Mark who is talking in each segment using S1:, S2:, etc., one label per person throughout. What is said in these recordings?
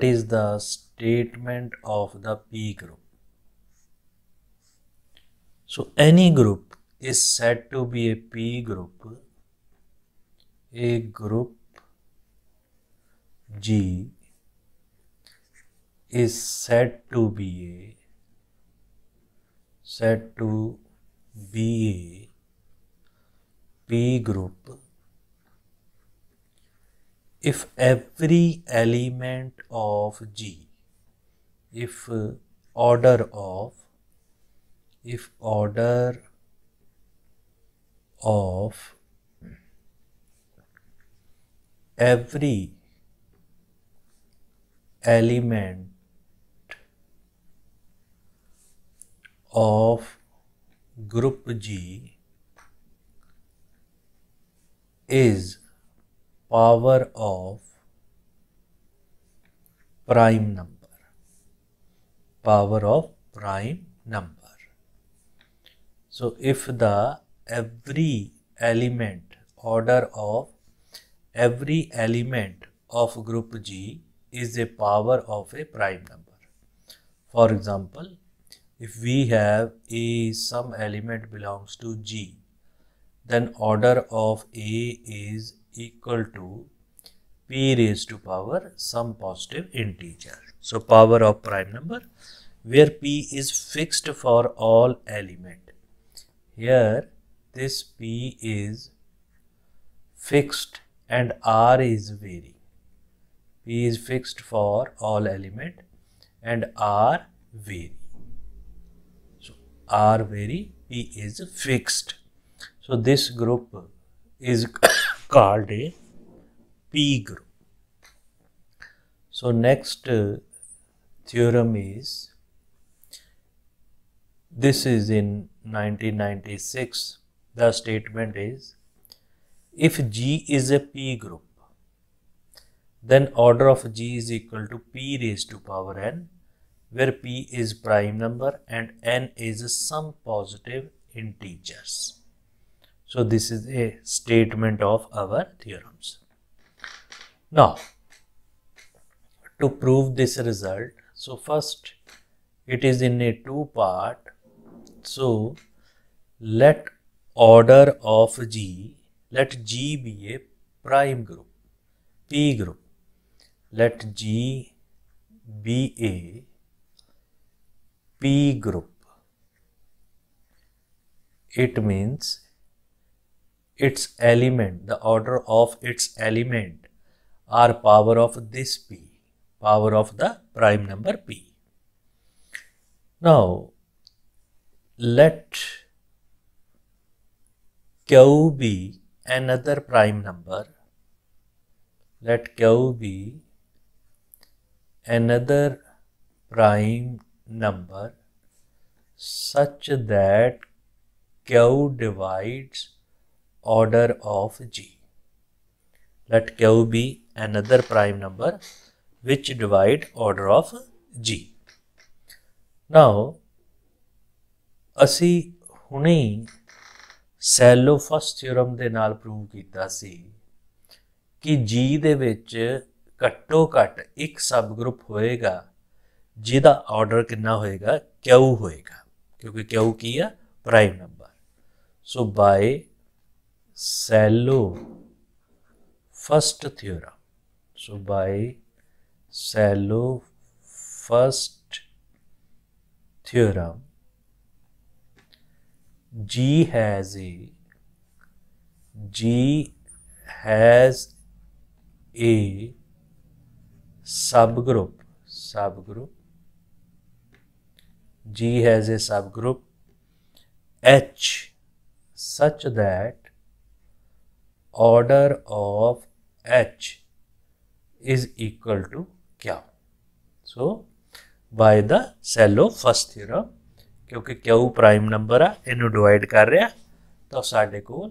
S1: what is the statement of the P group? So any group is said to be a P group, a group G is said to be a said to be a P group if every element of G, if uh, order of, if order of every element of group G is power of prime number power of prime number so if the every element order of every element of group G is a power of a prime number for example if we have a some element belongs to G then order of A is equal to p raised to power some positive integer. So power of prime number where p is fixed for all element. Here this p is fixed and r is varying. p is fixed for all element and r vary. So r vary, p is fixed. So this group is called a P group. So next uh, theorem is, this is in 1996, the statement is, if G is a P group, then order of G is equal to P raised to power n, where P is prime number and n is some positive integers.
S2: So this is a
S1: statement of our theorems. Now, to prove this result, so first it is in a two part. So let order of G, let G be a prime group, P group. Let G be a P group. It means its element, the order of its element are power of this p, power of the prime number p. Now, let q be another prime number. Let q be another prime number such that q divides order of G. Let Q be another prime number which divide order of G. Now, ਅਸੀਂ ਹੁਣੇ Cello first theorem ਦੇ ਨਾਲ prove ਕੀਤਾ ਸੀ ਕਿ G ਦੇ ਵਿੱਚ ਘੱਟੋ ਘੱਟ ਇੱਕ ਸਬ ਗਰੁੱਪ ਹੋਏਗਾ ਜਿਹਦਾ ਆਰਡਰ ਕਿੰਨਾ ਹੋਏਗਾ Q ਹੋਏਗਾ ਕਿਉਂਕਿ Q ਕੀ ਆ prime number so by Salo first theorem. So by Salo first theorem, G has a G has a subgroup subgroup G has a subgroup H such that order of H is equal to Q. So, by the Cello first theorem, ਕਿਉਂਕਿ Q prime number ਆ ਇਹਨੂੰ divide ਕਰ ਰਿਹਾ ਤਾਂ ਸਾਡੇ ਕੋਲ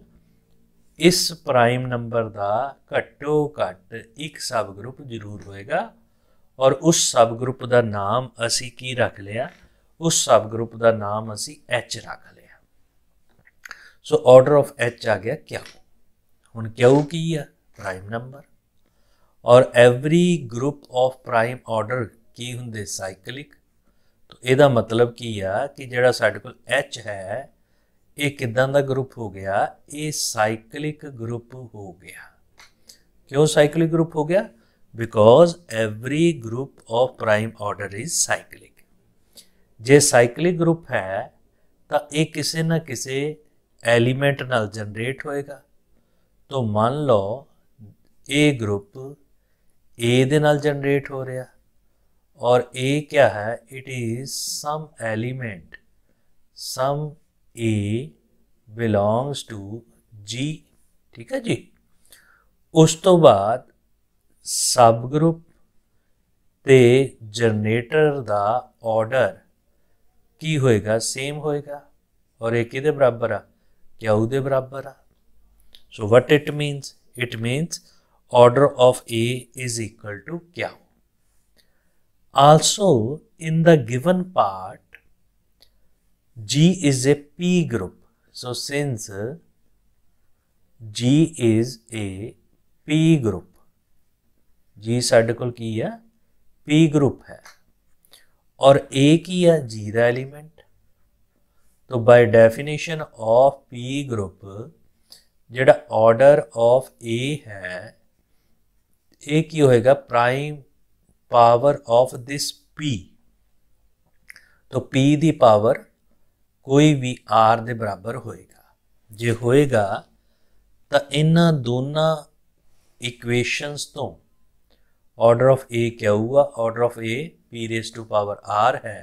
S1: ਇਸ prime number ਦਾ ਘੱਟੋ ਘੱਟ ਇੱਕ ਸਬ ਗਰੁੱਪ ਜ਼ਰੂਰ ਹੋਏਗਾ ਔਰ ਉਸ ਸਬ ਗਰੁੱਪ ਦਾ ਨਾਮ ਅਸੀਂ ਕੀ ਰੱਖ ਲਿਆ ਉਸ ਸਬ ਗਰੁੱਪ ਦਾ ਨਾਮ ਅਸੀਂ H ਰੱਖ ਲਿਆ ਸੋ ਆਰਡਰ ਆਫ H ਆ ਗਿਆ ਕਿਉਂ ਹੁਣ ਕਿਉਂ ਕੀ ਆ ਪ੍ਰਾਈਮ ਨੰਬਰ ਔਰ every group of prime order ਕੀ ਹੁੰਦੇ ਸਾਈਕਲਿਕ ਤਾਂ ਇਹਦਾ ਮਤਲਬ ਕੀ ਆ ਕਿ ਜਿਹੜਾ ਸਾਡੇ ਕੋਲ ਐਚ ਹੈ ਇਹ ਕਿਦਾਂ ਦਾ ਗਰੁੱਪ ਹੋ ਗਿਆ ਇਹ ਸਾਈਕਲਿਕ ਗਰੁੱਪ ਹੋ ਗਿਆ ਕਿਉਂ ਸਾਈਕਲਿਕ ਗਰੁੱਪ ਹੋ ਗਿਆ because every group of prime order is cyclic ਜੇ ਸਾਈਕਲਿਕ ਗਰੁੱਪ ਹੈ ਤਾਂ ਇਹ ਕਿਸੇ ਨਾ ਕਿਸੇ ਐਲੀਮੈਂਟ ਨਾਲ ਜਨਰੇਟ ਹੋਏਗਾ तो ਮੰਨ ਲਓ ਇਹ ਗਰੁੱਪ A ਦੇ ਨਾਲ ਜਨਰੇਟ ਹੋ ਰਿਹਾ और A क्या है it is some element some A belongs to G ठीक है जी ਉਸ ਤੋਂ ਬਾਅਦ ਸਬ ਗਰੁੱਪ ਤੇ ਜਨਰੇਟਰ ਦਾ ਆਰਡਰ ਕੀ ਹੋਏਗਾ ਸੇਮ ਹੋਏਗਾ ਔਰ ਇਹ ਕਿਹਦੇ ਬਰਾਬਰ ਆ ਕਿਆ ਉਹਦੇ ਬਰਾਬਰ ਆ So what it means? It means order of A is equal to kya. Also in the given part, G is a P group. So since G is a P group, G सर्टिकल की है P group है और A की है जीरा element तो by definition of P group जोड़ा order of A है ए की होएगा prime power of this P तो पी दी पावर कोई भी आर दे बराबर होएगा जो होएगा तो इन दोनों इक्वेशंस तो ऑर्डर ऑफ ए क्या हुआ order of A P raise to power R है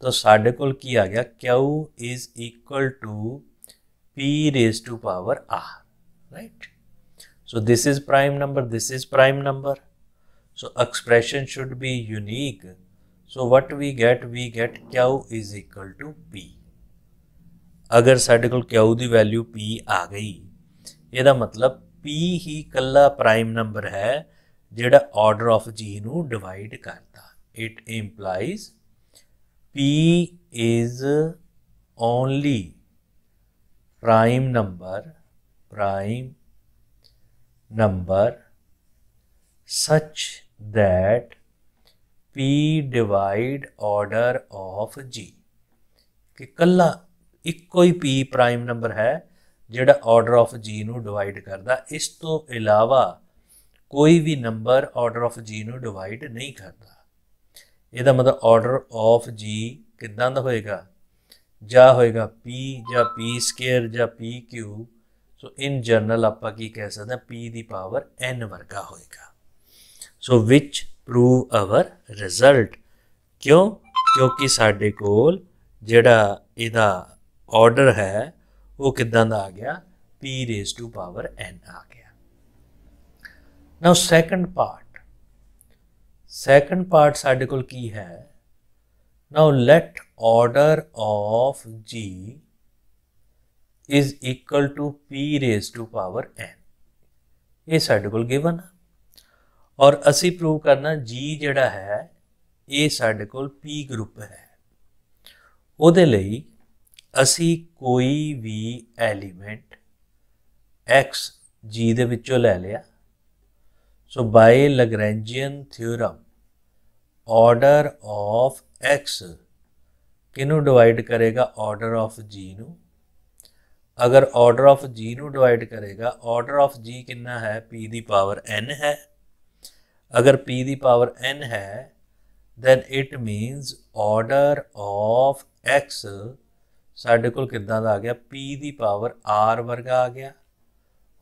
S1: तो साढ़े को आ गया Q is equal to p raised to power r, right? So this is prime number, this is prime number. So expression should be unique. So what we get, we get q is equal to p. ਅਗਰ ਸਾਡੇ ਕੋਲ q ਦੀ value p ਆ ਗਈ ਇਹਦਾ ਮਤਲਬ p ਹੀ ਕੱਲਾ prime number ਹੈ ਜਿਹੜਾ ਆਰਡਰ ਆਫ g ਨੂੰ ਡਿਵਾਈਡ ਕਰਦਾ it implies p is only prime number prime number such that p divide order of g ਕਿ ਕੱਲਾ ਇੱਕੋ ਹੀ p ਪ੍ਰਾਈਮ ਨੰਬਰ ਹੈ ਜਿਹੜਾ ਆਰਡਰ ਆਫ g ਨੂੰ ਡਿਵਾਈਡ ਕਰਦਾ ਇਸ ਤੋਂ ਇਲਾਵਾ ਕੋਈ ਵੀ ਨੰਬਰ ਆਰਡਰ ਆਫ g ਨੂੰ ਡਿਵਾਈਡ ਨਹੀਂ ਕਰਦਾ ਇਹਦਾ ਮਤਲਬ ਆਰਡਰ ਆਫ g ਕਿੱਦਾਂ ਦਾ ਹੋਏਗਾ ਜਾਂ ਹੋਏਗਾ p ਜਾਂ ਸਕੁਅਰ ਜਾਂ ਕਿਊਬ ਸੋ ਇਨ ਜਨਰਲ ਆਪਾਂ ਕੀ ਕਹਿ ਸਕਦੇ ਆ p ਦੀ ਪਾਵਰ n ਵਰਗਾ ਹੋਏਗਾ so which prove our result ਕਿਉਂ ਕਿਉਂਕਿ ਸਾਡੇ ਕੋਲ ਜਿਹੜਾ ਇਹਦਾ ਆਰਡਰ ਹੈ ਉਹ ਕਿਦਾਂ ਦਾ ਆ ਗਿਆ p raise to power n ਆ ਗਿਆ now second part second part ਸਾਡੇ ਕੋਲ ਕੀ ਹੈ now let order of g is equal to p raised to power n ਇਹ ਸਾਡੇ ਕੋਲ ਗਿਵਨ ਆ ਔਰ ਅਸੀਂ ਪ੍ਰੂਵ ਕਰਨਾ g ਜਿਹੜਾ ਹੈ ਇਹ ਸਾਡੇ ਕੋਲ p ਗਰੁੱਪ ਹੈ ਉਹਦੇ ਲਈ ਅਸੀਂ ਕੋਈ ਵੀ ਐਲੀਮੈਂਟ x g ਦੇ ਵਿੱਚੋਂ ਲੈ ਲਿਆ so by Lagrangian theorem order of x ਕਿਹਨੂੰ ਡਿਵਾਈਡ ਕਰੇਗਾ ਆਰਡਰ ਆਫ ਜੀ ਨੂੰ ਅਗਰ ਆਰਡਰ ਆਫ ਜੀ ਨੂੰ ਡਿਵਾਈਡ ਕਰੇਗਾ ਆਰਡਰ ਆਫ ਜੀ ਕਿੰਨਾ ਹੈ p ਦੀ ਪਾਵਰ n ਹੈ ਅਗਰ p ਦੀ ਪਾਵਰ n ਹੈ then it means order of x ਸਾਡੇ ਕੋਲ ਕਿੱਦਾਂ ਦਾ ਆ ਗਿਆ p ਦੀ ਪਾਵਰ r ਵਰਗਾ ਆ ਗਿਆ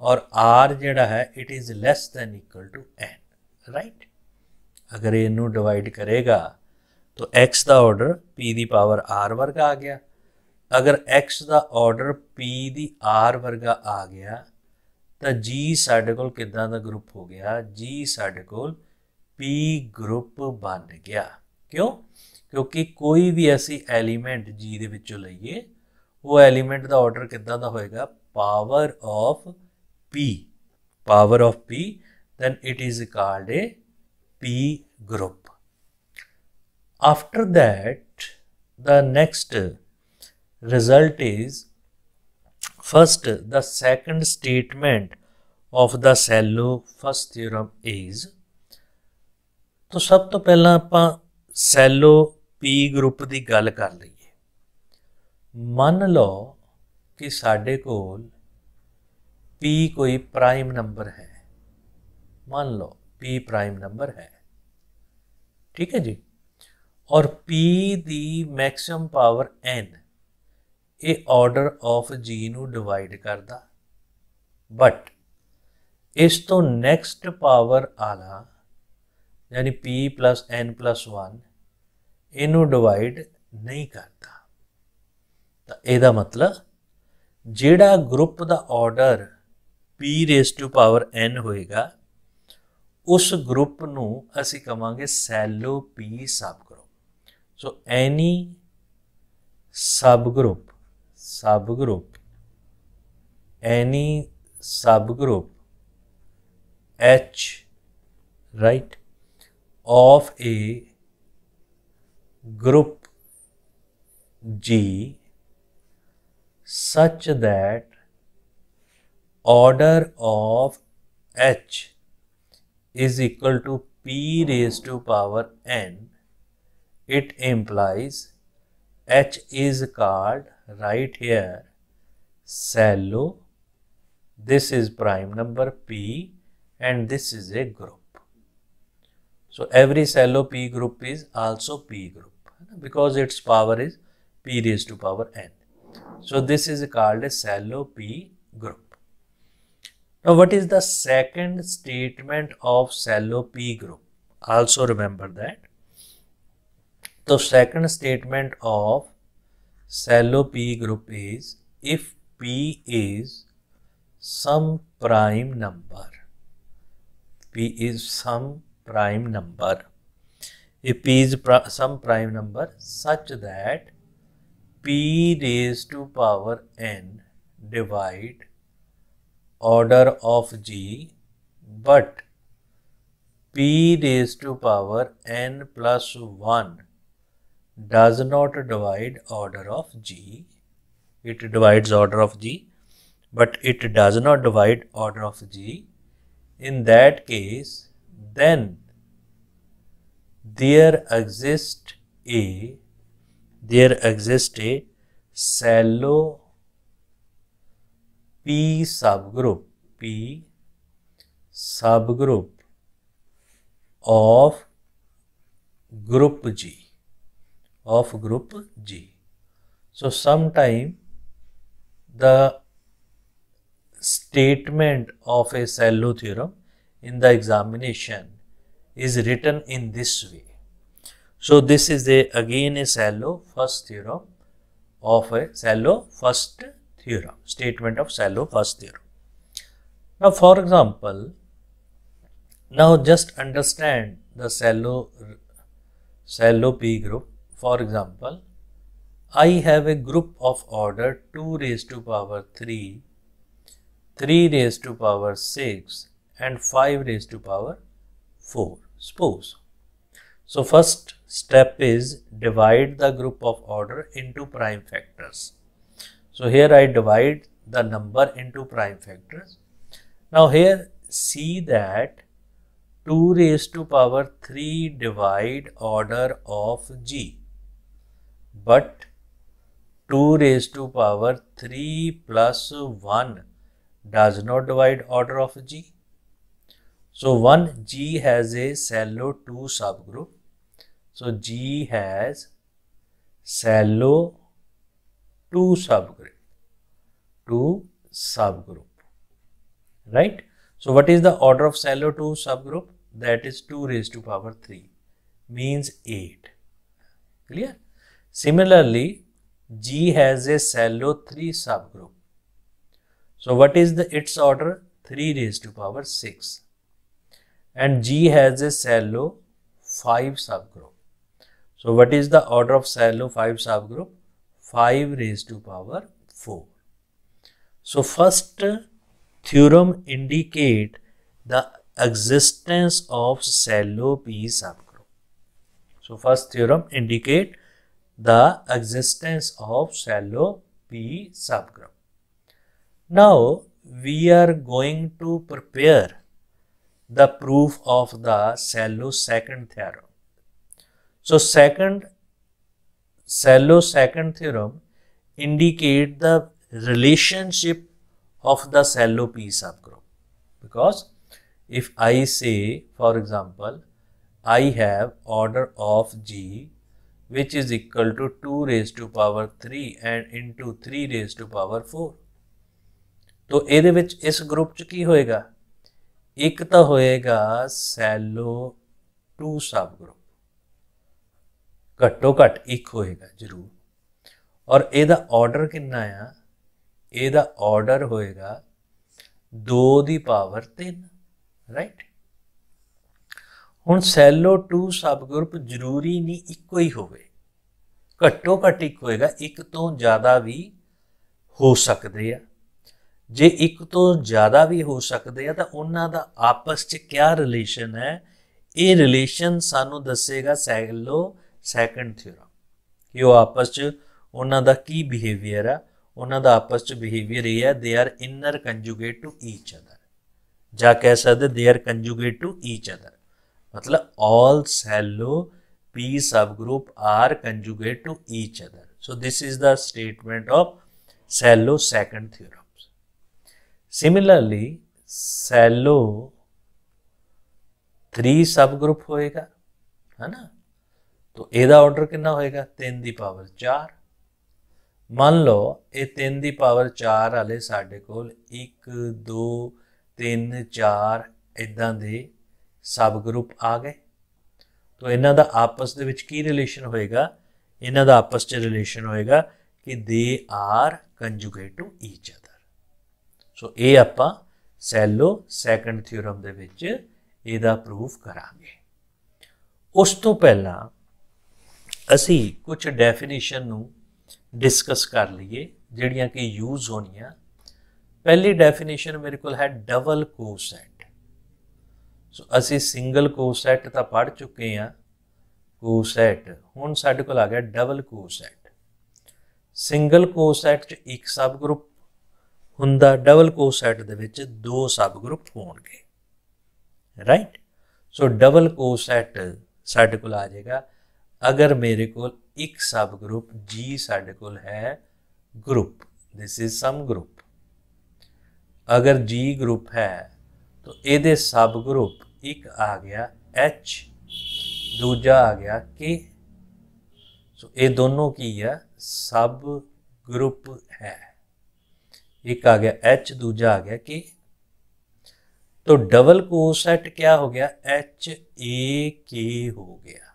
S1: ਔਰ r ਜਿਹੜਾ ਹੈ it is less than equal to n right ਅਗਰ ਇਹਨੂੰ ਡਿਵਾਈਡ ਕਰੇਗਾ तो x द ऑर्डर p दी पावर r वर्ग आ गया अगर x द ऑर्डर p दी r वर्ग आ ਗਿਆ ਤਾਂ g ਸਾਡੇ ਕੋਲ ਕਿੱਦਾਂ ਦਾ ਗਰੁੱਪ ਹੋ ਗਿਆ g ਸਾਡੇ ਕੋਲ p ਗਰੁੱਪ ਬਣ ਗਿਆ ਕਿਉਂ ਕਿਉਂਕਿ ਕੋਈ ਵੀ ਐਸੀ ਐਲੀਮੈਂਟ g ਦੇ ਵਿੱਚੋਂ ਲਈਏ ਉਹ ਐਲੀਮੈਂਟ ਦਾ ਆਰਡਰ ਕਿੱਦਾਂ ਦਾ ਹੋਏਗਾ power of p power of p then it is called a p group after that the next result is first the second statement of the cello first theorem is तो ਸਭ ਤੋਂ ਪਹਿਲਾਂ ਆਪਾਂ Cello ਪੀ group ਦੀ ਗੱਲ ਕਰ ਲਈਏ ਮੰਨ ਲਓ ਕਿ ਸਾਡੇ ਕੋਲ p ਕੋਈ ਪ੍ਰਾਈਮ ਨੰਬਰ ਹੈ ਮੰਨ ਲਓ p ਪ੍ਰਾਈਮ ਨੰਬਰ ਹੈ ਠੀਕ ਹੈ ਜੀ ਔਰ P ਦੀ ਮੈਕਸਿਮਮ ਪਾਵਰ n ਇਹ ਆਰਡਰ ਆਫ g ਨੂੰ ਡਿਵਾਈਡ ਕਰਦਾ ਬਟ ਇਸ ਤੋਂ ਨੈਕਸਟ ਪਾਵਰ ਆਲਾ ਯਾਨੀ p n 1 ਇਹਨੂੰ ਡਿਵਾਈਡ ਨਹੀਂ ਕਰਦਾ ਤਾਂ ਇਹਦਾ ਮਤਲਬ ਜਿਹੜਾ ਗਰੁੱਪ ਦਾ order p raise to power n ਹੋਏਗਾ ਉਸ ਗਰੁੱਪ ਨੂੰ ਅਸੀਂ ਕਵਾਂਗੇ Sylow p sub So any subgroup, subgroup, any subgroup H, right, of a group G such that order of H is equal to P raised to power N it implies H is card right here. Cello, this is prime number P and this is a group. So every cello P group is also P group because its power is P raised to power N. So this is called a cello P group. Now what is the second statement of cello P group? Also remember that the second statement of Cello P group is if P is some prime number, P is some prime number, if P is some prime number such that P raised to power n divide order of g but p raised to power n plus 1 does not divide order of g. It divides order of g, but it does not divide order of g. In that case, then there exists a there exists a cello P subgroup P subgroup of group G of group G. So sometime the statement of a Sello theorem in the examination is written in this way. So this is a again a Sello first theorem of a Sello first theorem, statement of Sello first theorem. Now for example, now just understand the Sello, Sello P group for example, I have a group of order 2 raised to power 3, 3 raised to power 6 and 5 raised to power 4 Suppose. So first step is divide the group of order into prime factors. So here I divide the number into prime factors. Now here see that 2 raised to power 3 divide order of g but 2 raised to power 3 plus 1 does not divide order of G. So 1 G has a cello 2 subgroup. So G has cello 2 subgroup 2 subgroup right. So what is the order of cello 2 subgroup that is 2 raised to power 3 means 8 clear Similarly, G has a cello 3 subgroup. So what is the its order? 3 raised to power 6. And G has a cello 5 subgroup. So what is the order of cello 5 subgroup? 5 raised to power 4. So first theorem indicate the existence of cello P subgroup. So first theorem indicate the existence of shallow P subgroup. Now we are going to prepare the proof of the shallow second theorem. So second shallow second theorem indicate the relationship of the shallow P subgroup because if I say for example I have order of G which is equal to 2 raised to power 3 and into 3 raised to power 4 ਤੋ ਇਹਦੇ ਵਿੱਚ ਇਸ group ਚ ਕੀ ਹੋਏਗਾ ਇੱਕ ਤਾਂ ਹੋਏਗਾ Cello 2 ਸਬ group ਘੱਟੋ ਘੱਟ ਇੱਕ ਹੋਏਗਾ ਜ਼ਰੂਰ ਔਰ ਇਹਦਾ ਆਰਡਰ ਕਿੰਨਾ ਆ ਇਹਦਾ ਆਰਡਰ ਹੋਏਗਾ 2 ਦੀ ਪਾਵਰ 3 ਰਾਈਟ ਹੁਣ ਸੈਲੋ 2 ਗਰੁੱਪ ਜ਼ਰੂਰੀ ਨਹੀਂ ਇੱਕੋ ਹੀ ਹੋਵੇ ਘੱਟੋ ਘੱਟ ਇੱਕ ਹੋਏਗਾ ਇੱਕ ਤੋਂ ਜ਼ਿਆਦਾ ਵੀ ਹੋ ਸਕਦੇ ਆ ਜੇ ਇੱਕ ਤੋਂ ਜ਼ਿਆਦਾ ਵੀ ਹੋ ਸਕਦੇ ਆ ਤਾਂ ਉਹਨਾਂ ਦਾ ਆਪਸ 'ਚ ਕੀ ਰਿਲੇਸ਼ਨ ਹੈ ਇਹ ਰਿਲੇਸ਼ਨ ਸਾਨੂੰ ਦੱਸੇਗਾ ਸੈਲੋ ਸੈਕੰਡ ਥਿਊਰਮ ਕਿ ਉਹ ਆਪਸ 'ਚ ਉਹਨਾਂ ਦਾ ਕੀ ਬਿਹੇਵੀਅਰ ਆ ਉਹਨਾਂ ਦਾ ਆਪਸ 'ਚ ਬਿਹੇਵੀਅਰ ਇਹ ਹੈ they are inner conjugate to each other ਜਾਂ ਕਹਿ ਸਕਦੇ they are conjugate to each other मतलब all P subgroup are conjugate to each other so this is the statement of cello second theorem similarly cello three subgroup होएगा है ना तो ਇਹਦਾ order ਕਿੰਨਾ ਹੋਏਗਾ 3 ਦੀ ਪਾਵਰ 4 ਮੰਨ ਲਓ ਇਹ 3 ਦੀ ਪਾਵਰ 4 ਵਾਲੇ ਸਾਡੇ ਕੋਲ 1 2 3 4 ਇਦਾਂ ਦੇ ਸਬ ਗਰੁੱਪ ਆ ਗਏ ਤਾਂ ਇਹਨਾਂ ਦਾ ਆਪਸ ਦੇ ਵਿੱਚ ਕੀ ਰਿਲੇਸ਼ਨ ਹੋਏਗਾ ਇਹਨਾਂ ਦਾ ਆਪਸ 'ਚ ਰਿਲੇਸ਼ਨ ਹੋਏਗਾ ਕਿ they are conjugate to each other so ਇਹ ਆਪਾਂ ਸੈਲੋ ਸੈਕੰਡ ਥਿਉਰਮ ਦੇ ਵਿੱਚ ਇਹਦਾ ਪ੍ਰੂਫ ਕਰਾਂਗੇ ਉਸ ਤੋਂ ਪਹਿਲਾਂ ਅਸੀਂ ਕੁਝ ਡੈਫੀਨੇਸ਼ਨ ਨੂੰ ਡਿਸਕਸ ਕਰ ਲਈਏ ਜਿਹੜੀਆਂ ਕਿ ਯੂਜ਼ ਹੋਣੀਆਂ ਪਹਿਲੀ ਡੈਫੀਨੇਸ਼ਨ ਮੇਰੇ ਕੋਲ ਹੈ ਡਬਲ ਕੋਸੈਟ ਸੋ ਅਸੀਂ ਸਿੰਗਲ ਕੋਸੈਟ ਤਾਂ ਪੜ ਚੁੱਕੇ ਆ ਕੋਸੈਟ ਹੁਣ ਸਾਡੇ ਕੋਲ ਆ ਗਿਆ ਡਬਲ ਕੋਸੈਟ ਸਿੰਗਲ ਕੋਸੈਟ 'ਚ ਇੱਕ ਸਬ ਗਰੁੱਪ ਹੁੰਦਾ ਡਬਲ ਕੋਸੈਟ ਦੇ ਵਿੱਚ ਦੋ ਸਬ ਗਰੁੱਪ ਹੋਣਗੇ ਰਾਈਟ ਸੋ ਡਬਲ ਕੋਸੈਟ ਸਾਡੇ ਕੋਲ ਆ ਜਾਏਗਾ ਅਗਰ ਮੇਰੇ ਕੋਲ ਇੱਕ ਸਬ ਗਰੁੱਪ G ਸਾਡੇ ਕੋਲ ਹੈ group this is some group ਅਗਰ G ਗਰੁੱਪ ਹੈ ਤਾਂ ਇਹਦੇ ਸਬ ਗਰੁੱਪ ਇੱਕ ਆ ਗਿਆ H ਦੂਜਾ ਆ ਗਿਆ K ਸੋ ਇਹ ਦੋਨੋਂ ਕੀ ਆ ਸਬ ਗਰੁੱਪ ਹੈ एक आ गया एच दूजा आ गया के तो डबल कोसेट क्या हो गया एच ए के हो गया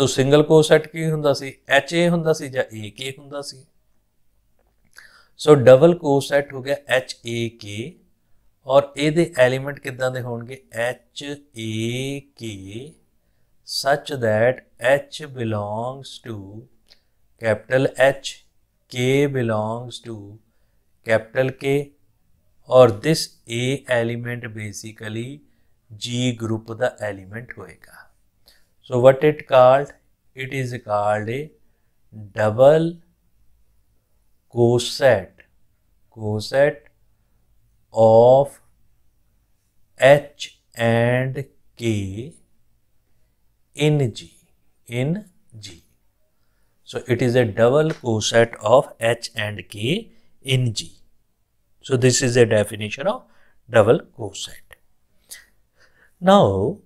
S1: तो सिंगल कोसेट ਕੀ ਹੁੰਦਾ ਸੀ ਐਚ ਏ ਹੁੰਦਾ ਸੀ ਜਾਂ ਏ ਕੇ ਹੁੰਦਾ ਸੀ ਸੋ ਡਬਲ ਕੋਸੈਟ ਹੋ ਗਿਆ ਐਚ ਏ ਕੇ ਔਰ ਇਹਦੇ ਐਲੀਮੈਂਟ ਕਿੱਦਾਂ ਦੇ ਹੋਣਗੇ H A K such that H belongs to capital H K belongs to capital K और this A element basically G group ਦਾ ਐਲੀਮੈਂਟ ਹੋਏਗਾ so what it called it is called a double coset coset of H and K in G in G. So it is a double coset of H and K in G. So this is a definition of double coset. Now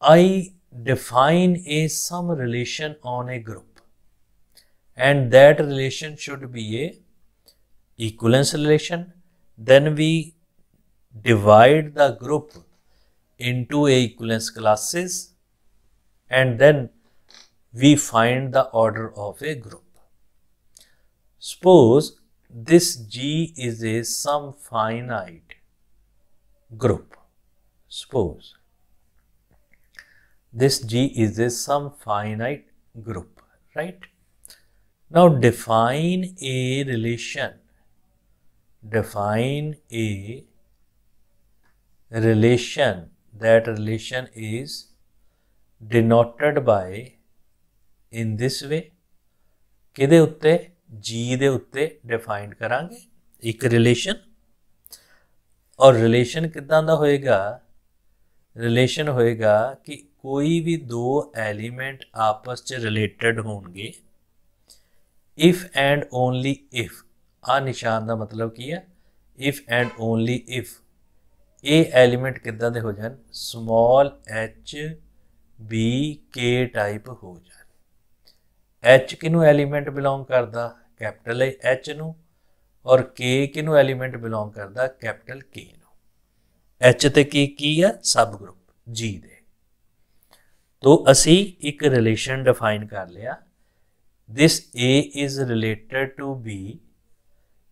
S1: I define a some relation on a group and that relation should be a equivalence relation then we divide the group into a equivalence classes and then we find the order of a group. Suppose this G is a some finite group. Suppose this G is a some finite group, right? Now define a relation define a relation that relation is denoted by in this way ਕਿਹਦੇ ਉੱਤੇ g ਦੇ ਉੱਤੇ define ਕਰਾਂਗੇ ਇੱਕ relation ਔਰ relation ਕਿਦਾਂ ਦਾ ਹੋਏਗਾ relation ਹੋਏਗਾ ਕਿ ਕੋਈ ਵੀ ਦੋ ਐਲੀਮੈਂਟ ਆਪਸ ਚ ਰਿਲੇਟਡ ਹੋਣਗੇ ਇਫ ਐਂਡ ਓਨਲੀ ਇਫ ਆ ਨਿਸ਼ਾਨ ਦਾ ਮਤਲਬ ਕੀ ਹੈ ਇਫ ਐਂਡ ਓਨਲੀ ਇਫ ਇਹ ਐਲੀਮੈਂਟ ਕਿੱਦਾਂ ਦੇ ਹੋ ਜਾਣ small H B K type ਹੋ ਜਾਣ ਐਚ ਕਿਨੂੰ ਐਲੀਮੈਂਟ ਬਿਲੋਂਗ ਕਰਦਾ ਕੈਪੀਟਲ ਐਚ ਨੂੰ ਔਰ ਕੇ ਕਿਨੂੰ ਐਲੀਮੈਂਟ ਬਿਲੋਂਗ ਕਰਦਾ ਕੈਪੀਟਲ ਕੇ ਨੂੰ ਐਚ ਤੇ ਕੇ ਕੀ ਹੈ ਸਬ ਗਰੁੱਪ ਜੀ ਦੇ ਤੋ ਅਸੀਂ ਇੱਕ ਰਿਲੇਸ਼ਨ ਡਿਫਾਈਨ ਕਰ ਲਿਆ this A is related to B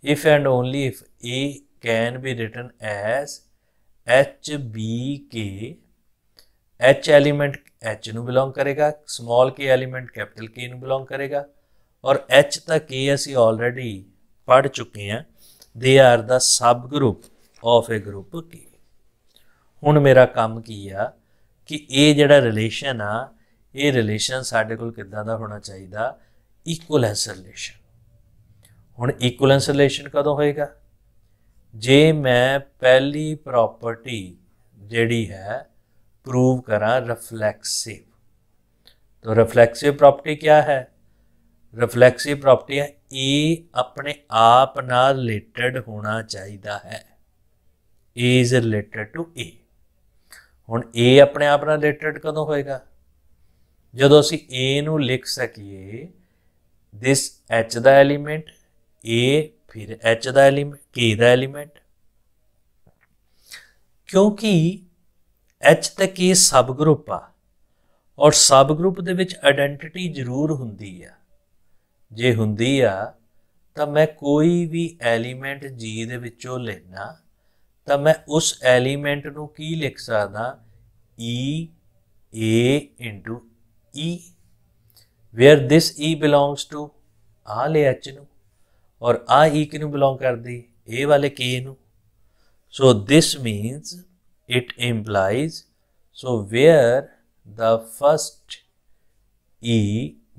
S1: if and only if A can be written as h b k H element H nu belong karega small k element capital K nu belong karega aur H ਤਾਂ K ਅਸੀਂ already pad chuke hain they are the sub group of a group K hun mera ਕੰਮ ki ਆ ki a jada relation a ਇਹ relation ਸਾਡੇ ਕੋਲ ਕਿੱਦਾਂ ਦਾ ਹੋਣਾ ਚਾਹੀਦਾ ਇਕੁਅਲ ਐਸ ਹੁਣ ਇਕੁਇਲੈਂਸ ਰਿਲੇਸ਼ਨ ਕਦੋਂ ਹੋਏਗਾ ਜੇ ਮੈਂ ਪਹਿਲੀ ਪ੍ਰਾਪਰਟੀ ਜਿਹੜੀ ਹੈ ਪ੍ਰੂਵ ਕਰਾਂ ਰਿਫਲੈਕਸਿਵ तो ਰਿਫਲੈਕਸਿਵ ਪ੍ਰਾਪਰਟੀ ਕੀ ਹੈ ਰਿਫਲੈਕਸਿਵ ਪ੍ਰਾਪਰਟੀ ਹੈ ए ਆਪਣੇ ਆਪ ਨਾਲ ਰਿਲੇਟਡ ਹੋਣਾ ਚਾਹੀਦਾ ਹੈ A is related to A ਹੁਣ A ਆਪਣੇ ਆਪ ਨਾਲ ਰਿਲੇਟਡ ਕਦੋਂ ਹੋਏਗਾ ਜਦੋਂ ਅਸੀਂ A ਨੂੰ ਲਿਖ ਸਕੀਏ this H ਦਾ ਐਲੀਮੈਂਟ A ਫਿਰ H ਦਾ ਐਲੀਮੈਂਟ K ਦਾ ਐਲੀਮੈਂਟ ਕਿਉਂਕਿ H ਤੇ K ਸਬ ਗਰੁੱਪ ਆ ਔਰ ਸਬ ਗਰੁੱਪ ਦੇ ਵਿੱਚ ਆਇਡੈਂਟੀਟੀ ਜ਼ਰੂਰ ਹੁੰਦੀ ਆ ਜੇ ਹੁੰਦੀ ਆ ਤਾਂ ਮੈਂ ਕੋਈ ਵੀ ਐਲੀਮੈਂਟ G ਦੇ ਵਿੱਚੋਂ ਲੈਣਾ ਤਾਂ ਮੈਂ ਉਸ ਐਲੀਮੈਂਟ ਨੂੰ ਕੀ ਲਿਖ ਸਕਦਾ E A E E where E E belongs to ਲੈ H ਨੂੰ ਔਰ ਆ ਈ ਕਿਨੂੰ ਬਿਲੋਂਗ ਕਰਦੀ ਇਹ ਵਾਲੇ ਕੇ ਨੂੰ so this means it implies so where the first E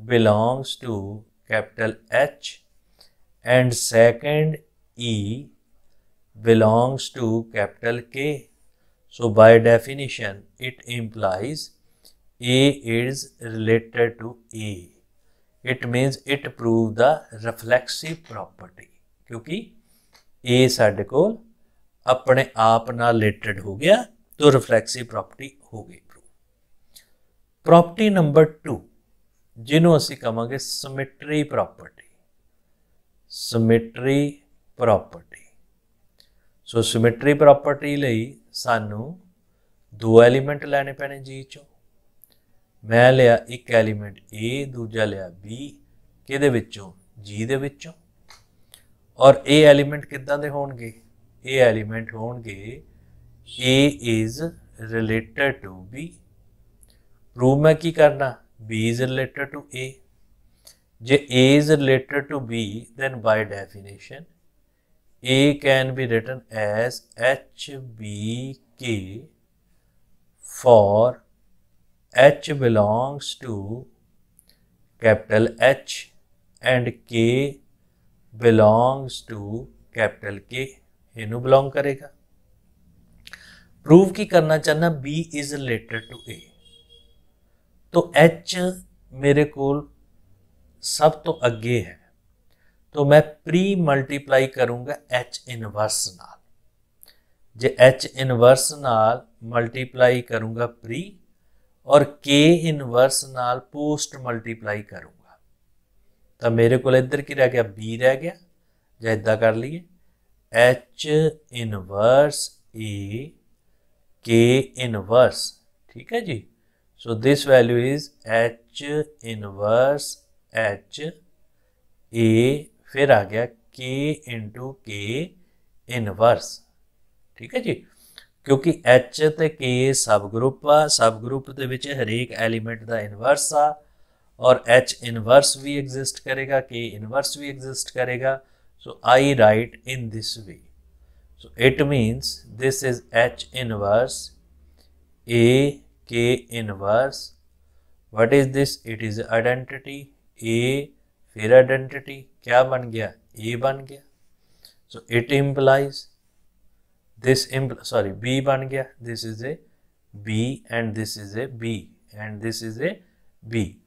S1: belongs to capital H and second E belongs to capital K. So by definition it implies A is related to A. It means it prove ਦਾ reflexive property ਕਿਉਂਕਿ ਇਹ ਸਾਡੇ ਕੋਲ ਆਪਣੇ ਆਪ ਨਾਲ related ਹੋ ਗਿਆ ਤੋਂ ਰਿਫਲੈਕਸਿਵ ਪ੍ਰੋਪਰਟੀ ਹੋ ਗਈ ਪ੍ਰੂਵ ਪ੍ਰੋਪਰਟੀ ਨੰਬਰ 2 ਜਿਹਨੂੰ ਅਸੀਂ ਕਹਾਂਗੇ symmetry property symmetry property so symmetry property ਲਈ ਸਾਨੂੰ ਦੋ ਐਲੀਮੈਂਟ ਲੈਣੇ ਪੈਣੇ ਜੀ ਚੋਂ ਮੈਂ ਲਿਆ ਇੱਕ ਐਲੀਮੈਂਟ A ਦੂਜਾ ਲਿਆ B ਕਿਹਦੇ ਵਿੱਚੋਂ G ਦੇ ਵਿੱਚੋਂ ਔਰ ਇਹ ਐਲੀਮੈਂਟ ਕਿੱਦਾਂ ਦੇ ਹੋਣਗੇ ਇਹ ਐਲੀਮੈਂਟ ਹੋਣਗੇ A is related to B prove ਮੈਂ ਕੀ ਕਰਨਾ B is related to A ਜੇ A is related to B then by definition A can be written as HBK for H belongs to capital H and K belongs to capital K इनू belong करेगा prove की करना चाहना B is related to A तो H मेरे को सब तो अगे है तो मैं प्री मल्टीप्लाई करूंगा एच इनवर्स नाल जे एच इनवर्स नाल मल्टीप्लाई करूंगा प्री ਔਰ k ਇਨਵਰਸ ਨਾਲ ਪੋਸਟ ਮਲਟੀਪਲਾਈ ਕਰੂੰਗਾ ਤਾਂ ਮੇਰੇ ਕੋਲ ਇੱਧਰ ਕੀ ਰਹਿ ਗਿਆ b ਰਹਿ ਗਿਆ ਜਾਂ ਇਦਾਂ ਕਰ ਲਈਏ h inverse a k inverse ठीक है जी so this value is H inverse H A फिर आ गया के इंटू के इनवर्स ठीक है जी ਕਿਉਂਕਿ H ਤੇ K ਸਬ ਗਰੁੱਪ ਆ ਸਬ ਗਰੁੱਪ ਦੇ ਵਿੱਚ ਹਰੇਕ ਐਲੀਮੈਂਟ ਦਾ ਇਨਵਰਸ ਆ और H इनवर्स भी एग्जिस्ट करेगा K इनवर्स भी एग्जिस्ट करेगा so I write in this way so it means this is H inverse A K inverse what is this it is identity A फिर identity क्या बन गया A बन गया so it implies this sorry b बन गया this is a b and this is a b and this is a b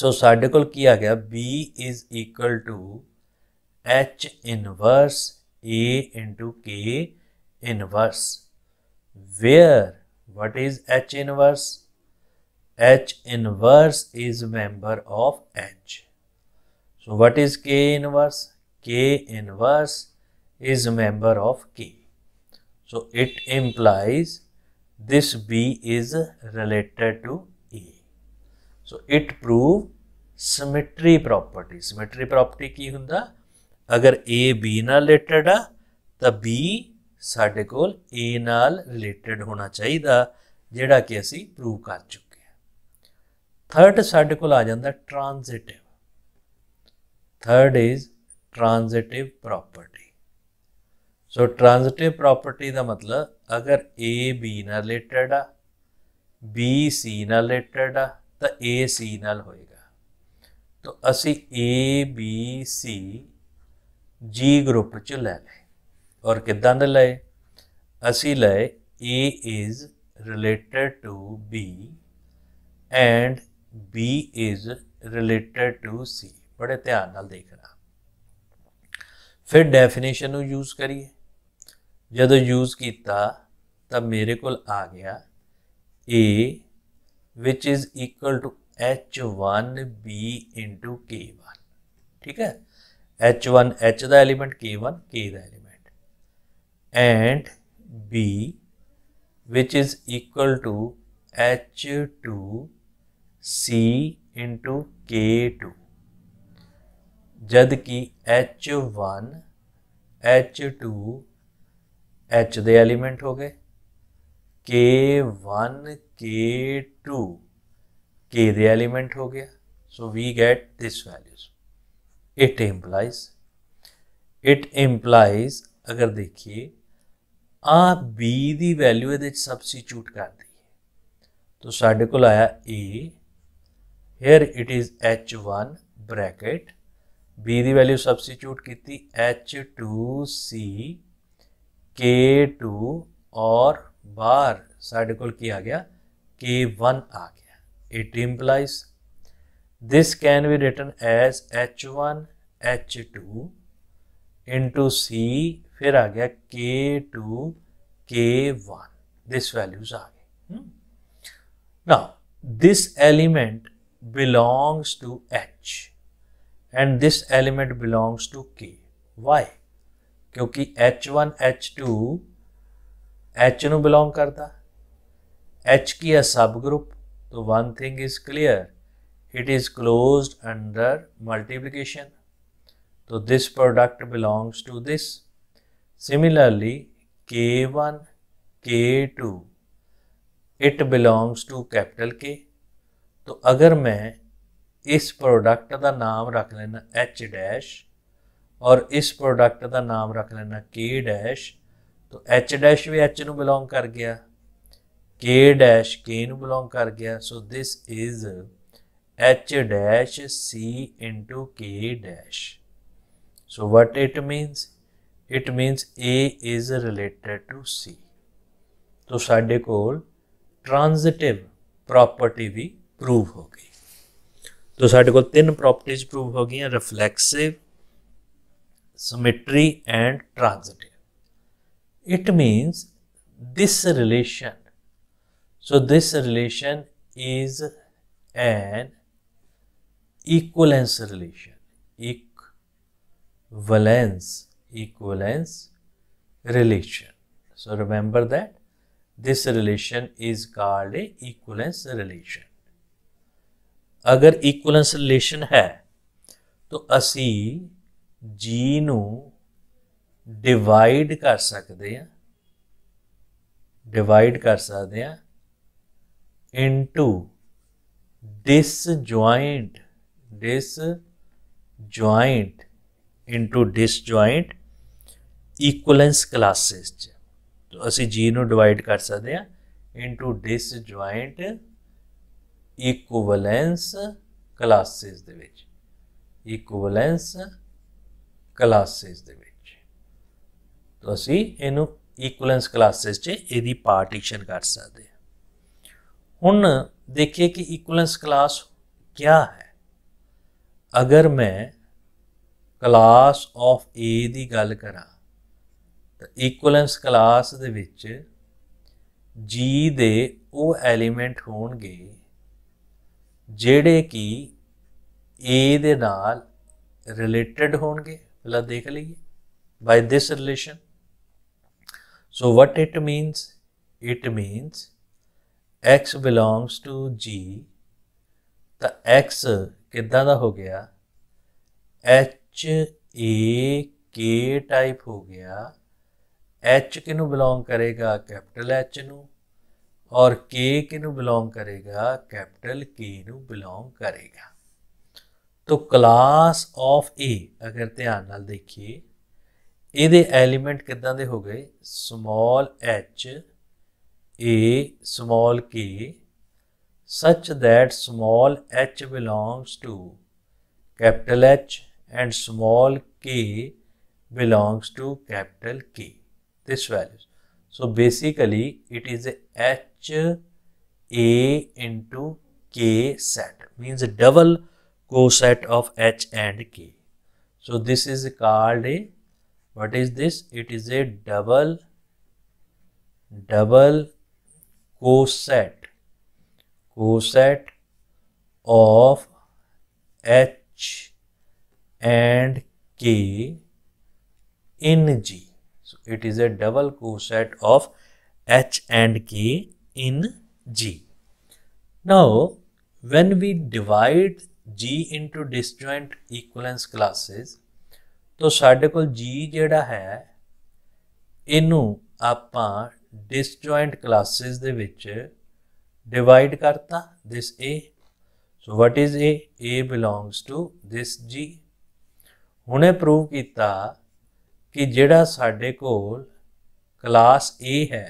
S1: so साढ़े को किया गया b is equal to h inverse a into k inverse where what is h inverse h inverse is member of h so what is k inverse k inverse is a member of K. So it implies this B is related to E. So it proves symmetry property. Symmetry property ki hunda? Agar A B na related da, the B saade A naal related hona chahi da, jeda kiasi prove kar chukke. Third saade kol ajanda transitive. Third is transitive property. ਸੋ transitive property ਦਾ ਮਤਲਬ ਅਗਰ A B ਨਾਲ related ਆ B C ਨਾਲ related ਆ ਤਾਂ A C ਨਾਲ ਹੋਏਗਾ ਤਾਂ ਅਸੀਂ A B C G group ਚ ਲੈ ਲਏ ਔਰ ਕਿੱਦਾਂ ਦੇ ਲਏ ਅਸੀਂ ਲਏ A is related to B and B is related to C ਬੜੇ ਧਿਆਨ ਨਾਲ ਦੇਖਣਾ ਫਿਰ ਡੈਫੀਨੇਸ਼ਨ ਨੂੰ ਯੂਜ਼ ਕਰੀਏ जो यूज़ किया तो मेरे को आ गया A which is equal to H one B into K one ठीक है एच वन एच का element K one K element and B which is equal to H two C into K two जबकि H one H two H दे element हो गए के one K to के दे element हो गया so we get this values it implies it implies अगर देखिए आ बी दी वैल्यू ए सबस्टीट्यूट कर दी तो साढ़े को आया A here it is H one bracket B दी वैल्यू सबस्टीट्यूट की H two C K two और बार साढ़े को आ गया के वन आ गया it implies this can be written as H one H two into C फिर आ गया के टू के वन दिस वैल्यूज आ गए ना this element belongs to H and this element belongs to K why क्योंकि H one H two H belong करता एच की है सब ग्रुप तो one thing is clear it is closed under multiplication तो this product belongs to this similarly K one K two it belongs to capital K तो अगर मैं इस product का नाम रख लेना एच डैश ਔਰ ਇਸ ਪ੍ਰੋਡਕਟ ਦਾ ਨਾਮ ਰੱਖ ਲੈਣਾ K ਡੈਸ਼ ਤੋ H ਡੈਸ਼ ਵੀ H ਨੂੰ ਬਿਲੋਂਗ ਕਰ ਗਿਆ K ਡੈਸ਼ K ਨੂੰ ਬਿਲੋਂਗ ਕਰ ਗਿਆ so this is H dash C into K dash. So what it means? It means A is related to C. तो साढ़े को ट्रांजिटिव प्रॉपर्टी भी प्रूव हो गई तो साढ़े को तीन प्रॉपर्टीज प्रूव हो गई रिफ्लैक्सिव symmetry and transitive. It means this relation. So this relation is an equivalence relation. Equivalence, equivalence relation. So remember that this relation is called a equivalence relation. अगर equivalence relation है तो असी ਜੀ ਨੂੰ divide ਕਰ ਸਕਦੇ ਆ ਡਿਵਾਈਡ ਕਰ ਸਕਦੇ ਆ into disjoint disjoint into disjoint equivalence classes ਚ ਤੋਂ ਅਸੀਂ ਜੀ ਨੂੰ ਡਿਵਾਈਡ ਕਰ ਸਕਦੇ ਆ into disjoint equivalence classes ਦੇ ਵਿੱਚ ਇਕੁਇਵਲੈਂਸ ਕਲਾਸਿਸ ਦੇ ਵਿੱਚ ਤਾਂ ਅਸੀਂ ਇਹਨੂੰ ਇਕੁਇਲੈਂਸ ਕਲਾਸਿਸ 'ਚ ਇਹਦੀ ਪਾਰਟੀਸ਼ਨ ਕਰ ਸਕਦੇ ਹਾਂ ਹੁਣ ਦੇਖੀਏ ਕਿ ਇਕੁਇਲੈਂਸ ਕਲਾਸ ਕੀ ਹੈ ਅਗਰ ਮੈਂ ਕਲਾਸ ਆਫ A ਦੀ ਗੱਲ ਕਰਾਂ ਤਾਂ ਇਕੁਇਲੈਂਸ ਕਲਾਸ ਦੇ ਵਿੱਚ G ਦੇ ਉਹ ਐਲੀਮੈਂਟ ਹੋਣਗੇ ਜਿਹੜੇ ਕਿ A ਦੇ ਨਾਲ ਰਿਲੇਟਡ ਹੋਣਗੇ Well, dekh liye. By this relation. So what it means? It means x belongs to G. The x ਕਿੱਦਾਂ ਦਾ ਹੋ ਗਿਆ H A K ਟਾਈਪ ਹੋ ਗਿਆ H ਕਿਨੂੰ ਬਿਲੋਂਗ ਕਰੇਗਾ ਕੈਪੀਟਲ H ਨੂੰ ਔਰ K ਕਿਨੂੰ ਬਿਲੋਂਗ ਕਰੇਗਾ ਕੈਪੀਟਲ K ਨੂੰ ਬਿਲੋਂਗ ਕਰੇਗਾ तो ਕਲਾਸ ਆਫ A ਅਗਰ ਧਿਆਨ ਨਾਲ ਦੇਖੀਏ ਇਹਦੇ ਐਲੀਮੈਂਟ ਕਿੱਦਾਂ ਦੇ ਹੋ ਗਏ small h a small k such that small h belongs to capital H and small k belongs to capital K this values so basically it is a h a into k set means double coset of h and k. So this is called a, what is this? It is a double, double coset, coset of h and k in G. So it is a double coset of H and K in G. Now when we divide G into disjoint equivalence classes to sade kol G ਜਿਹੜਾ hai innu ਆਪਾਂ disjoint classes de vich divide karta this A so what is A A belongs to this G hunne prove kita ki ਜਿਹੜਾ sade kol class A hai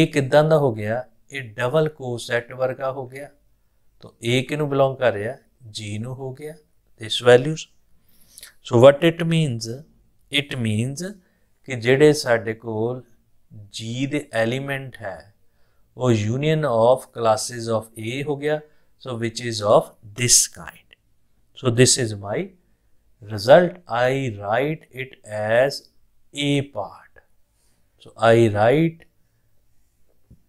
S1: ਇਹ ਕਿਦਾਂ ਦਾ ਹੋ ਗਿਆ ਇਹ double ਕੋਸੈਟ ਵਰਗਾ ਹੋ ਗਿਆ तो A ਕਿਹਨੂੰ ਬਿਲੋਂਗ ਕਰ ਰਿਹਾ G ਨੂੰ ਹੋ ਗਿਆ this values so what it means it means ਕਿ ਜਿਹੜੇ ਸਾਡੇ ਕੋਲ G ਦੇ ਐਲੀਮੈਂਟ ਹੈ ਉਹ union of classes of A ਹੋ ਗਿਆ so which is of this kind so this is my result i write it as a part so i write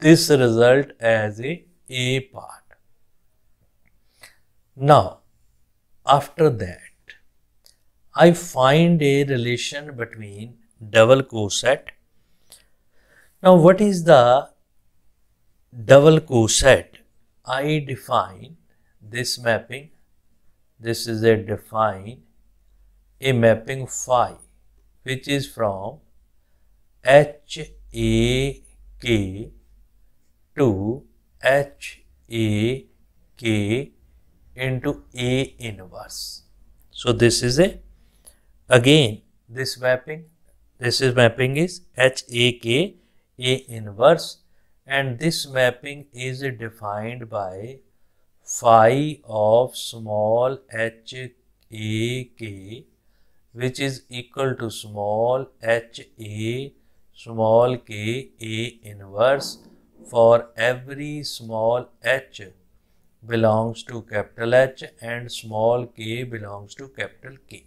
S1: this result as a a part Now, after that, I find a relation between double coset. Now, what is the double coset? I define this mapping. This is a define a mapping phi, which is from H A K to H A K into A inverse. So this is a again this mapping this is mapping is HAK A inverse and this mapping is defined by phi of small HAK which is equal to small HA small k A inverse for every small h belongs to capital H and small k belongs to capital K.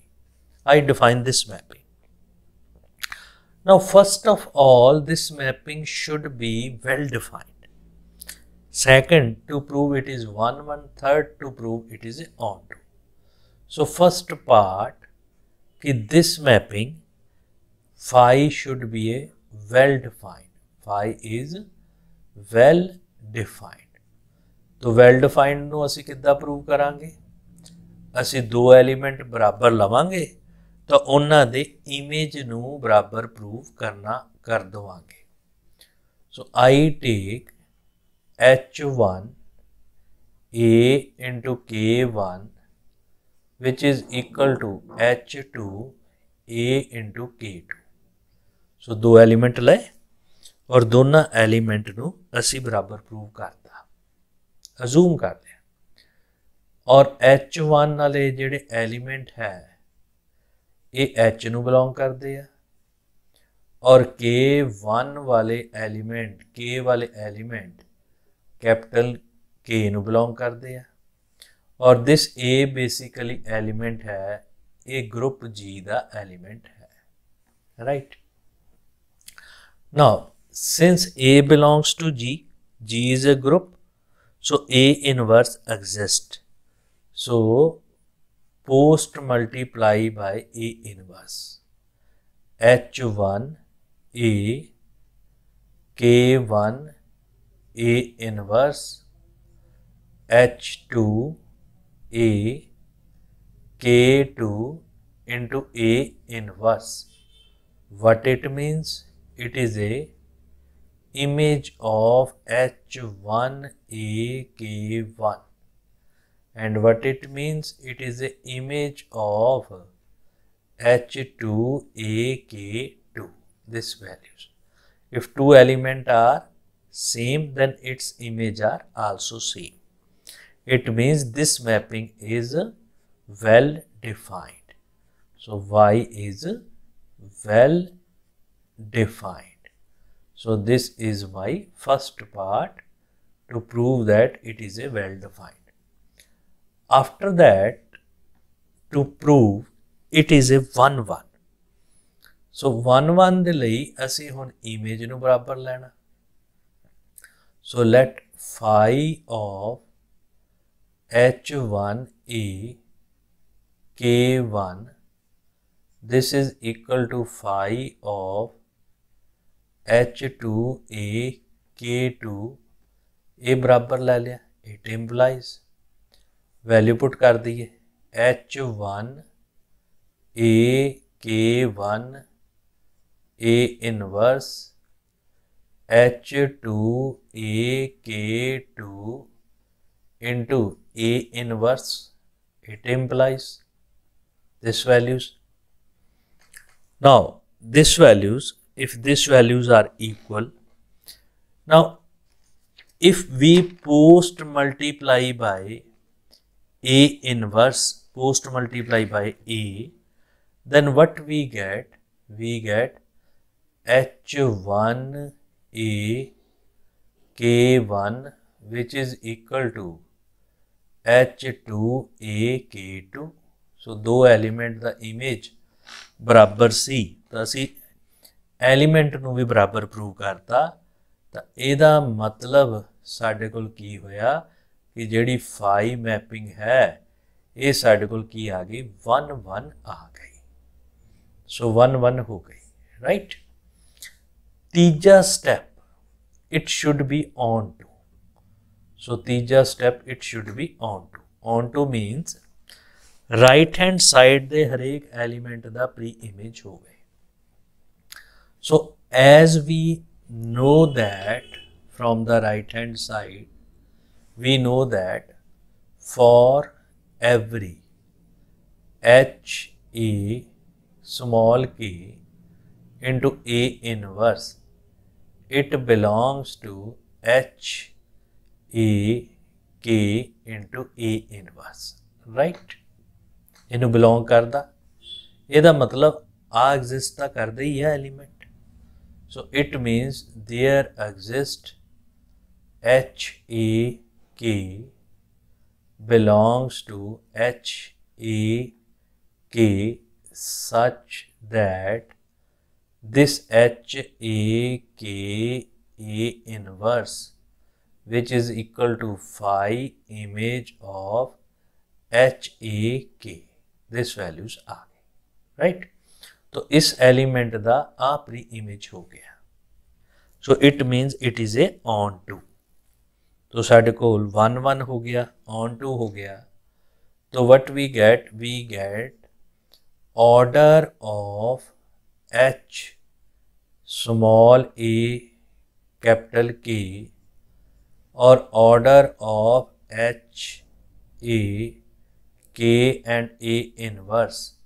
S1: I define this mapping. Now first of all this mapping should be well defined. Second to prove it is 1 1 third to prove it is onto. So first part कि this mapping phi should be a well defined phi is well defined ਤੋ well defined ਨੂੰ ਅਸੀਂ ਕਿੱਦਾਂ prove ਕਰਾਂਗੇ ਅਸੀਂ ਦੋ element ਬਰਾਬਰ ਲਵਾਂਗੇ ਤਾਂ ਉਹਨਾਂ ਦੇ ਇਮੇਜ ਨੂੰ ਬਰਾਬਰ ਪ੍ਰੂਵ ਕਰਨਾ ਕਰ ਦਵਾਂਗੇ ਸੋ ਆਈ ਟੇਕ h1 a into k1 which is equal to h2 a into k2 ਸੋ ਦੋ ਐਲੀਮੈਂਟ ਲਏ ਔਰ ਦੋਨਾਂ ਐਲੀਮੈਂਟ ਨੂੰ ਅਸੀਂ ਬਰਾਬਰ ਪ੍ਰੂਵ ਕਰ ਅਜ਼ੂਮ ਕਰਦੇ ਹਾਂ ਔਰ H1 ਵਾਲੇ ਜਿਹੜੇ ਐਲੀਮੈਂਟ ਹੈ ਇਹ H ਨੂੰ ਬਿਲੋਂਗ ਕਰਦੇ ਆ ਔਰ K1 ਵਾਲੇ ਐਲੀਮੈਂਟ K ਵਾਲੇ ਐਲੀਮੈਂਟ ਕੈਪੀਟਲ K ਨੂੰ ਬਿਲੋਂਗ ਕਰਦੇ ਆ ਔਰ this A ਬੇਸਿਕਲੀ ਐਲੀਮੈਂਟ ਹੈ ਇਹ ਗਰੁੱਪ G ਦਾ ਐਲੀਮੈਂਟ ਹੈ right now since A belongs to G, G is a group So A inverse exists. So post multiply by A inverse. H1 A K1 A inverse H2 A K2 into A inverse. What it means? It is a image of H1AK1 and what it means it is the image of H2AK2 this values if two element are same then its image are also same it means this mapping is well defined so y is well defined so this is my first part to prove that it is a well defined. After that to prove it is a 1 1. So 1 1 ਦੇ ਲਈ ਅਸੀਂ ਹੁਣ image ਨੂੰ ਬਰਾਬਰ ਲੈਣਾ so phi of h1e k1 this is equal to phi of H two A K two ए बराबर लै लिया इट एम्प्लाइज वैल्यू पुट कर दी है H one A K one A inverse H two A K two into A inverse it implies this values now this values if these values are equal now if we post multiply by a inverse post multiply by a then what we get we get h1 a k1 which is equal to h2 a k2 so दो element the image बराबर सी element ਨੂੰ ਵੀ ਬਰਾਬਰ prove ਕਰਤਾ ਤਾਂ ਇਹਦਾ ਮਤਲਬ ਸਾਡੇ ਕੋਲ ਕੀ ਹੋਇਆ ਕਿ ਜਿਹੜੀ ਫਾਈ ਮੈਪਿੰਗ ਹੈ ਇਹ ਸਾਡੇ ਕੋਲ ਕੀ ਆ ਗਈ 1 1 ਆ ਗਈ ਸੋ 1 1 ਹੋ ਗਈ ਰਾਈਟ ਤੀਜਾ step it should be onto so ਤੀਜਾ step it should be onto onto onto means right hand ਹਰੇਕ ਐਲੀਮੈਂਟ ਦਾ ਪ੍ਰੀ ਇਮੇਜ ਹੋਵੇ So as we know that from the right hand side, we know that for every H E small k into A inverse, it belongs to H A k into A inverse, right? ਇਹਨੂੰ belong ਕਰਦਾ ਇਹਦਾ ਮਤਲਬ ਆ exist ਤਾਂ ਕਰਦਾ ਹੀ ਹੈ element so it means there exist HAK belongs to HAK such that this HAKA inverse which is equal to phi image of HAK. this values are right. तो इस एलिमेंट का प्री इमेज हो गया so it means it is A onto तो साढ़े को one one हो गया ऑन टू हो गया तो what we get we get order of H small A capital K और ऑर्डर ऑफ एच ए के एंड ए इनवर्स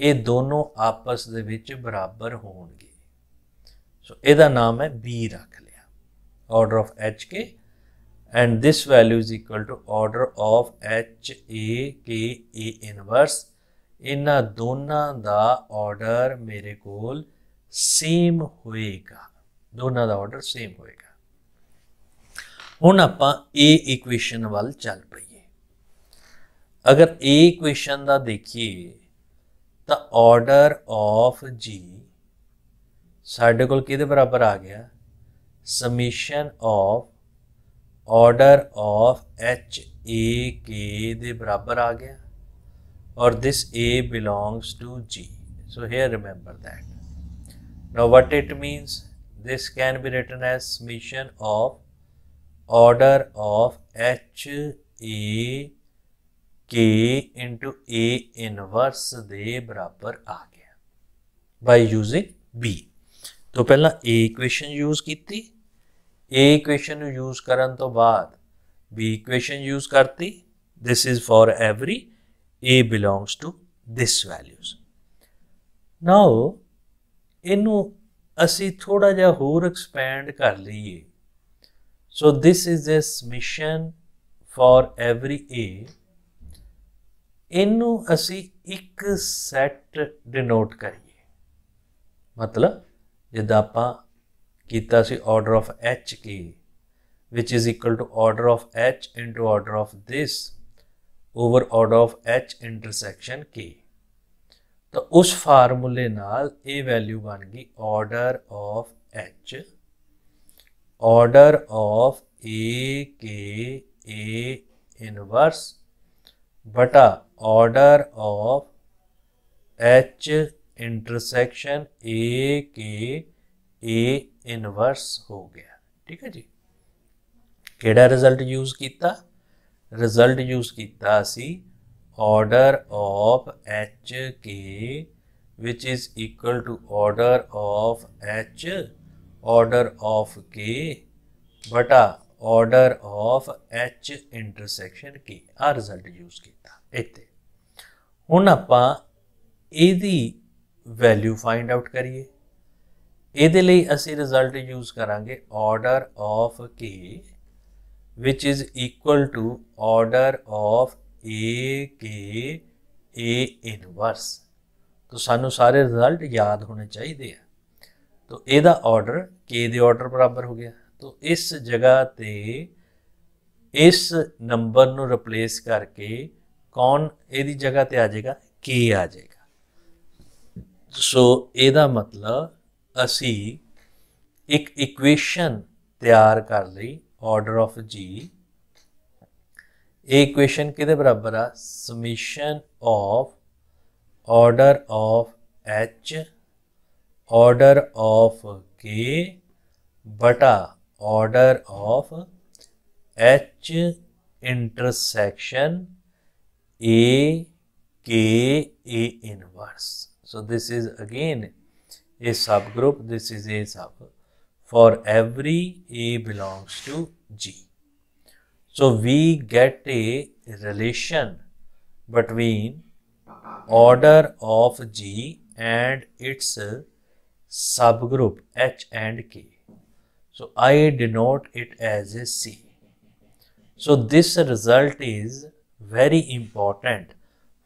S1: ਇਹ ਦੋਨੋਂ ਆਪਸ ਦੇ ਵਿੱਚ ਬਰਾਬਰ ਹੋਣਗੇ ਸੋ ਇਹਦਾ ਨਾਮ ਹੈ b ਰੱਖ ਲਿਆ order of hk and this value is equal to order of h a k a inverse ਇਹਨਾਂ ਦੋਨਾਂ ਦਾ ਆਰਡਰ ਮੇਰੇ ਕੋਲ ਸੇਮ ਹੋਏਗਾ ਦੋਨਾਂ ਦਾ ਆਰਡਰ ਸੇਮ ਹੋਏਗਾ ਹੁਣ ਆਪਾਂ a ਇਕੁਏਸ਼ਨ ਵੱਲ ਚੱਲ ਪਈਏ ਅਗਰ a ਇਕੁਏਸ਼ਨ ਦਾ ਦੇਖੀਏ the order of g ਸਾਡੇ ਕੋਲ ਕਿਹਦੇ ਬਰਾਬਰ ਆ summation of order of h a k ਦੇ ਬਰਾਬਰ ਆ ਗਿਆ ਔਰ this a belongs to g so here remember that now what it means this can be written as summation of order of h a k a inverse ਦੇ ਬਰਾਬਰ ਆ ਗਿਆ ਬਾਈ using b ਤੋਂ ਪਹਿਲਾਂ a ਇਕੁਏਸ਼ਨ ਯੂਜ਼ ਕੀਤੀ a equation ਨੂੰ use ਕਰਨ ਤੋਂ ਬਾਅਦ b ਇਕੁਏਸ਼ਨ ਯੂਜ਼ ਕਰਤੀ this is for every a belongs to this values now ਇਹਨੂੰ ਅਸੀਂ ਥੋੜਾ ਜਿਹਾ ਹੋਰ ਐਕਸਪੈਂਡ ਕਰ ਲਈਏ so this is a summation for every a ਇਹਨੂੰ ਅਸੀਂ ਇੱਕ ਸੈੱਟ ਡਿਨੋਟ ਕਰੀਏ ਮਤਲਬ ਜਿੱਦਾਂ ਆਪਾਂ ਕੀਤਾ ਸੀ ਆਰਡਰ ਆਫ h ਕੀ which is equal to order of h into order of this over order of h intersection k ਤਾਂ ਉਸ ਫਾਰਮੂਲੇ ਨਾਲ ਇਹ ਵੈਲਿਊ ਬਣ ਗਈ order of h order of a k a inverse ਬਟਾ order of H intersection A K A inverse हो गया ठीक है जी केड़ा रिजल्ट यूज किया रिजल्ट यूज किया order of H K which is equal to order of H order of K बटा ऑर्डर ऑफ एच इंटरसेक्शन के आ रिजल्ट यूज़ किया इतने हूँ आप वैल्यू फाइंड आउट करिए असी रिजल्ट यूज करा order of K which is equal to order of A K A inverse तो सू सारे रिजल्ट याद होने चाहिए है तो यदा ऑर्डर के ऑर्डर बराबर हो गया तो इस जगह पर इस नंबर रिप्लेस करके ਕੌਣ ਇਹਦੀ ਜਗ੍ਹਾ ਤੇ ਆ ਜਾਏਗਾ ਕੇ ਆ ਜਾਏਗਾ ਸੋ ਇਹਦਾ ਮਤਲਬ ਅਸੀਂ ਇੱਕ ਇਕੁਏਸ਼ਨ ਤਿਆਰ ਕਰ ਲਈ ਆਰਡਰ ਆਫ ਜੀ ਇਹ ਇਕੁਏਸ਼ਨ ਕਿਹਦੇ ਬਰਾਬਰ ਆ summation of order of H order of K ਬਟਾ order of H intersection A K A inverse. So this is again a subgroup. This is a subgroup for every A belongs to G. So we get a relation between order of G and its subgroup H and K. So I denote it as a C. So this result is very important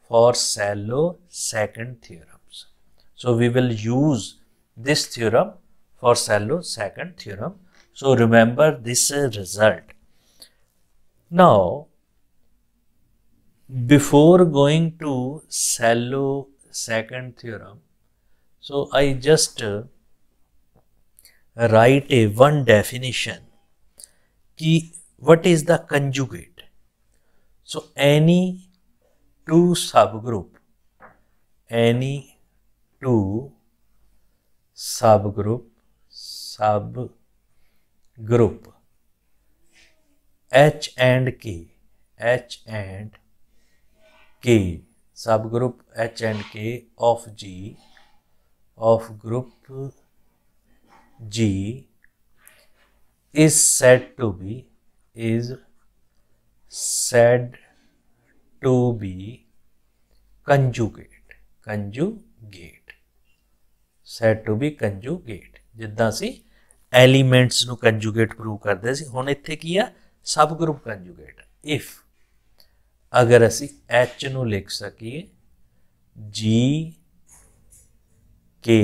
S1: for shallow second theorems. So we will use this theorem for shallow second theorem. So remember this result. Now before going to shallow second theorem, so I just uh, write a one definition ki what is the conjugate so any two subgroup, any two subgroup, subgroup H and K, H and K, subgroup H and K of G of group G is said to be is said to be conjugate conjugate said to be conjugate ਜਿੱਦਾਂ ਸੀ elements ਨੂੰ conjugate prove ਕਰਦੇ ਸੀ ਹੁਣ ਇੱਥੇ ਕੀ ਆ ਸਬ group conjugate if ਅਗਰ ਅਸੀਂ ਐਚ ਨੂੰ ਲਿਖ ਸਕੀਏ ਜੀ ਕੇ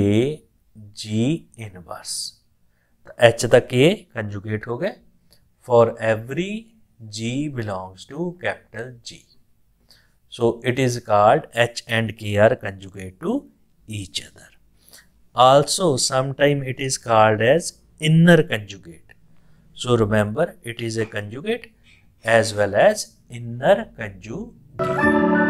S1: ਜੀ ਇਨਵਰਸ ਤਾਂ ਐਚ ਦਾ ਕੇ ਕੰਜੂਗੇਟ ਹੋ ਗਿਆ for every G belongs to capital G. So it is called H and K are conjugate to each other. Also sometime it is called as inner conjugate. So remember it is a conjugate as well as inner conjugate.